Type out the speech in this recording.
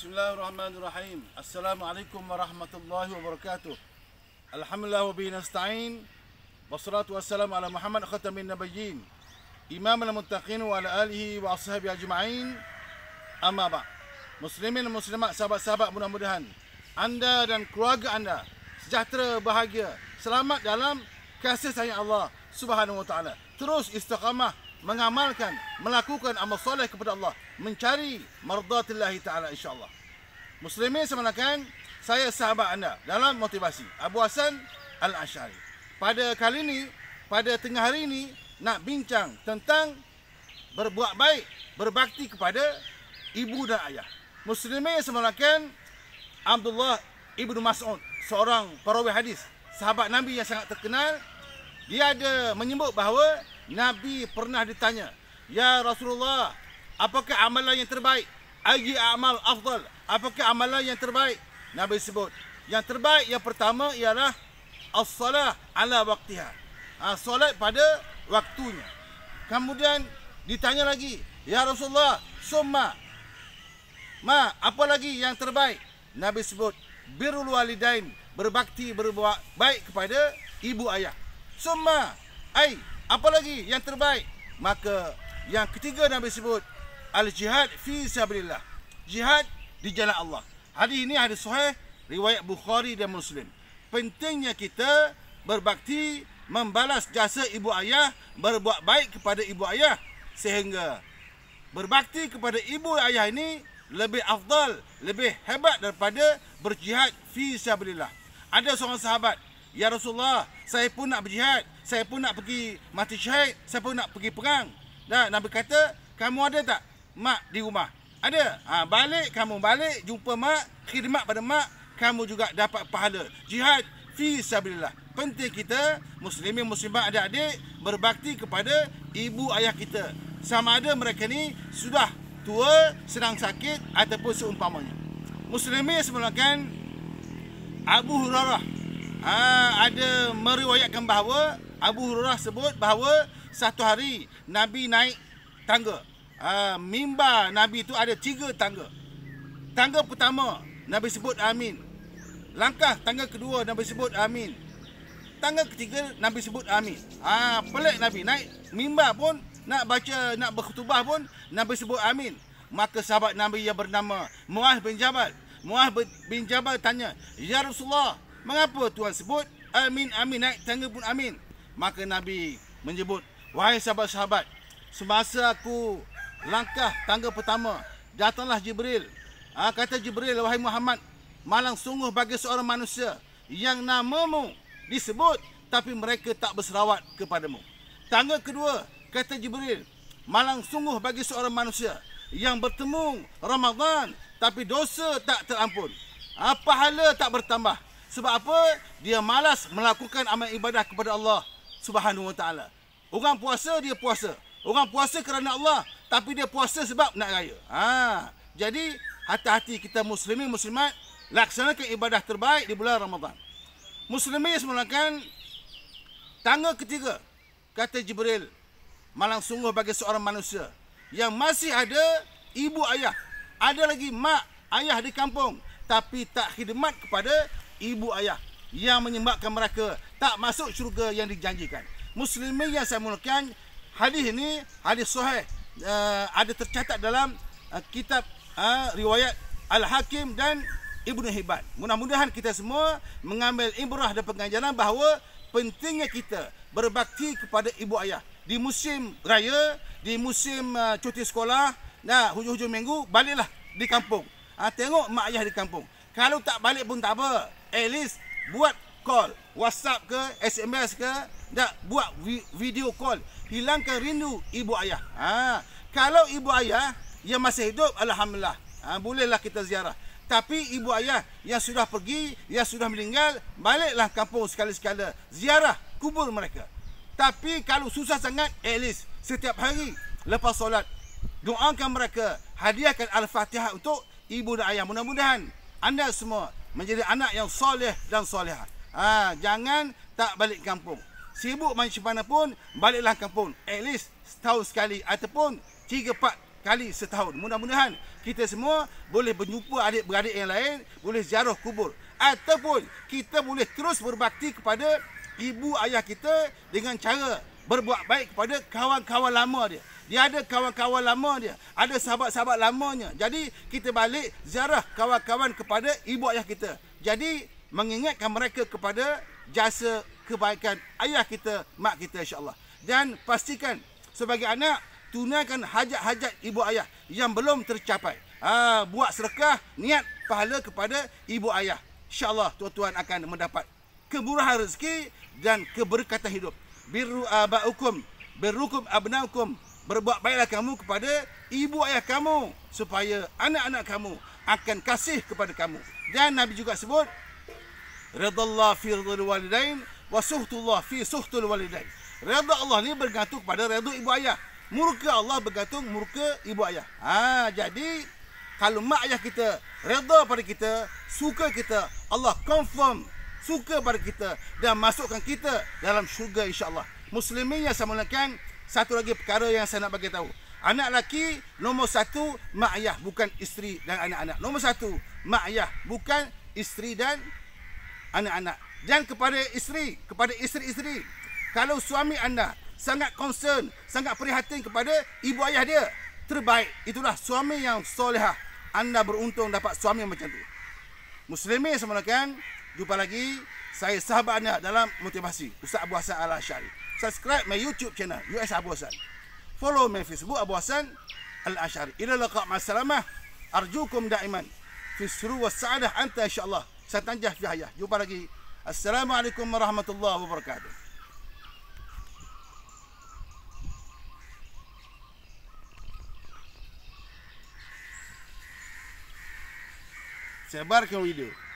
Bismillahirrahmanirrahim. Assalamualaikum warahmatullahi wabarakatuh. Alhamdulillah wa bihi nasta'in. Wassalatu wassalamu ala Muhammad khatamin nabiyyin. Imam al-muttaqin wa ala alihi wa ashabi ajma'in. Amma ba. Muslimin dan muslimat sahabat-sahabat mudah-mudahan anda dan keluarga anda sejahtera bahagia, selamat dalam kasih sayang Allah Subhanahu wa taala. Terus istiqamah mengamalkan, melakukan amal soleh kepada Allah, mencari mardatillahi taala insyaallah. Muslimin semalakan saya sahabat anda dalam motivasi Abu Hassan al ashari Pada kali ini, pada tengah hari ini nak bincang tentang berbuat baik, berbakti kepada ibu dan ayah. Muslimin semalakan Abdullah Ibn Mas'ud, seorang perawi hadis, sahabat Nabi yang sangat terkenal, dia ada menyebut bahawa Nabi pernah ditanya, "Ya Rasulullah, apakah amalan yang terbaik?" "Ayyi a'mal afdal?" Apakah amalan yang terbaik? Nabi sebut, "Yang terbaik yang pertama ialah as-salah ala waqtiha." Ha, solat pada waktunya. Kemudian ditanya lagi, "Ya Rasulullah, summa ma apa lagi yang terbaik?" Nabi sebut, "Birrul walidain." Berbakti berbuat baik kepada ibu ayah. Summa ai apa lagi yang terbaik? Maka yang ketiga Nabi sebut Al-Jihad fi sabilillah Jihad di jalan Allah Hadis ini hadis Sahih Riwayat Bukhari dan Muslim Pentingnya kita berbakti Membalas jasa ibu ayah Berbuat baik kepada ibu ayah Sehingga Berbakti kepada ibu ayah ini Lebih afdal Lebih hebat daripada Berjihad fi sabilillah Ada seorang sahabat Ya Rasulullah Saya pun nak berjihad saya pun nak pergi mati syahid, saya pun nak pergi perang. Dan Nabi kata, kamu ada tak mak di rumah? Ada. Ha, balik, kamu balik, jumpa mak, khidmat pada mak, kamu juga dapat pahala. Jihad fi sabilillah. Penting kita, muslimin, muslimat, adik-adik, berbakti kepada ibu ayah kita. Sama ada mereka ni sudah tua, sedang sakit ataupun seumpamanya. Muslimin sebenarnya Abu Hurairah ha, ada meriwayatkan bahawa Abu Hurairah sebut bahawa satu hari Nabi naik tangga. Uh, mimbar Nabi itu ada tiga tangga. Tangga pertama Nabi sebut amin. Langkah tangga kedua Nabi sebut amin. Tangga ketiga Nabi sebut amin. Ah uh, pelik Nabi naik mimba pun nak baca nak berkhutbah pun Nabi sebut amin. Maka sahabat Nabi yang bernama Muah bin Jabal, Muah bin Jabal tanya, "Ya Rasulullah, mengapa tuan sebut amin amin naik tangga pun amin?" Maka Nabi menyebut Wahai sahabat-sahabat Semasa aku langkah tangga pertama Datanglah Jibril ha, Kata Jibril Wahai Muhammad Malang sungguh bagi seorang manusia Yang namamu disebut Tapi mereka tak berserawat kepadamu Tangga kedua Kata Jibril Malang sungguh bagi seorang manusia Yang bertemu Ramadan Tapi dosa tak terampun ha, Pahala tak bertambah Sebab apa? Dia malas melakukan amal ibadah kepada Allah Subhanahu Wa Taala. Orang puasa dia puasa. Orang puasa kerana Allah, tapi dia puasa sebab nak raya. Ha. Jadi hati-hati kita muslimin muslimat laksanakan ibadah terbaik di bulan Ramadan. Muslimin semulakan tangga ketiga kata Jibril malang sungguh bagi seorang manusia yang masih ada ibu ayah ada lagi mak ayah di kampung tapi tak khidmat kepada ibu ayah yang menyebabkan mereka tak masuk syurga yang dijanjikan. Muslimin yang saya mulakan, hadis ini, hadis suhaib, uh, eh, ada tercatat dalam uh, kitab uh, riwayat Al-Hakim dan Ibnu Hibban. Mudah-mudahan kita semua mengambil ibrah dan pengajaran bahawa pentingnya kita berbakti kepada ibu ayah. Di musim raya, di musim uh, cuti sekolah, nah hujung-hujung minggu, baliklah di kampung. Ha, tengok mak ayah di kampung. Kalau tak balik pun tak apa. At least buat call WhatsApp ke SMS ke nak buat video call hilangkan rindu ibu ayah. Ha kalau ibu ayah yang masih hidup alhamdulillah ha, bolehlah kita ziarah. Tapi ibu ayah yang sudah pergi, yang sudah meninggal, baliklah kampung sekali-sekala ziarah kubur mereka. Tapi kalau susah sangat at least setiap hari lepas solat doakan mereka, hadiahkan al-Fatihah untuk ibu dan ayah. Mudah-mudahan anda semua menjadi anak yang soleh dan solehah. Ha, jangan tak balik kampung. Sibuk macam mana pun, baliklah kampung. At least setahun sekali ataupun tiga 4 kali setahun. Mudah-mudahan kita semua boleh berjumpa adik-beradik yang lain, boleh ziarah kubur. Ataupun kita boleh terus berbakti kepada ibu ayah kita dengan cara berbuat baik kepada kawan-kawan lama dia. Dia ada kawan-kawan lama dia. Ada sahabat-sahabat lamanya. Jadi kita balik ziarah kawan-kawan kepada ibu ayah kita. Jadi mengingatkan mereka kepada jasa kebaikan ayah kita, mak kita insyaAllah. Dan pastikan sebagai anak tunaikan hajat-hajat ibu ayah yang belum tercapai. Ha, buat serakah niat pahala kepada ibu ayah. InsyaAllah tuan-tuan akan mendapat kemurahan rezeki dan keberkatan hidup. Biru abakum, berukum abnakum, berbuat baiklah kamu kepada ibu ayah kamu supaya anak-anak kamu akan kasih kepada kamu. Dan Nabi juga sebut radallahu fi ridhil walidain wa suhtullah fi suhtul walidain. Redha Allah ni bergantung kepada redha ibu ayah. Murka Allah bergantung murka ibu ayah. Ha, jadi kalau mak ayah kita reda pada kita, suka kita, Allah confirm suka pada kita dan masukkan kita dalam syurga insya-Allah. Muslimin yang saya mulakan, satu lagi perkara yang saya nak bagi tahu. Anak laki nombor satu mak ayah bukan isteri dan anak-anak. Nombor satu mak ayah bukan isteri dan anak-anak. Dan kepada isteri, kepada isteri-isteri. Kalau suami anda sangat concern, sangat prihatin kepada ibu ayah dia, terbaik. Itulah suami yang solehah. Anda beruntung dapat suami macam tu. Muslimin semua kan? Jumpa lagi saya sahabatnya dalam motivasi Ustaz Abu Hassan Al Ashari. Subscribe my YouTube channel US Abu Hassan. Follow my Facebook Abu Hassan Al Ashari. Ila laqa ma salama. Arjukum daiman fi sru wa sa'adah anta insyaallah. Satanjah fi hayah. Jumpa lagi. Assalamualaikum warahmatullahi wabarakatuh. Sebarkan video.